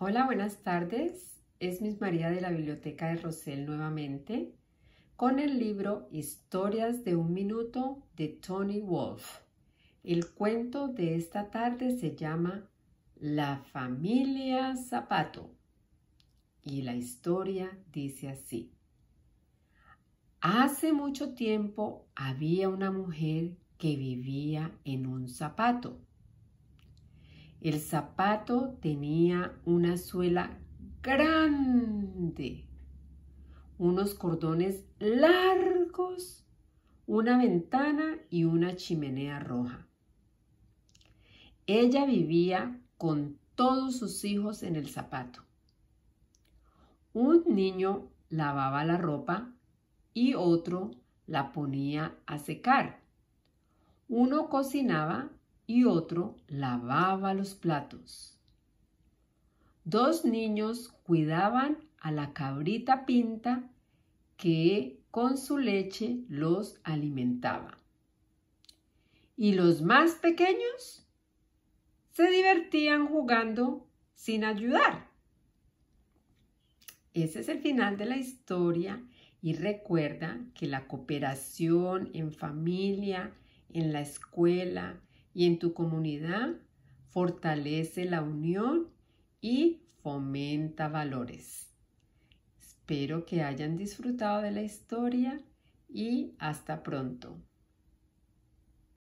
Hola, buenas tardes. Es Miss María de la Biblioteca de Rosell nuevamente con el libro Historias de un Minuto de Tony Wolf. El cuento de esta tarde se llama La familia Zapato y la historia dice así. Hace mucho tiempo había una mujer que vivía en un zapato. El zapato tenía una suela grande, unos cordones largos, una ventana y una chimenea roja. Ella vivía con todos sus hijos en el zapato. Un niño lavaba la ropa y otro la ponía a secar. Uno cocinaba y otro lavaba los platos. Dos niños cuidaban a la cabrita pinta que con su leche los alimentaba. Y los más pequeños se divertían jugando sin ayudar. Ese es el final de la historia y recuerda que la cooperación en familia, en la escuela, y en tu comunidad, fortalece la unión y fomenta valores. Espero que hayan disfrutado de la historia y hasta pronto.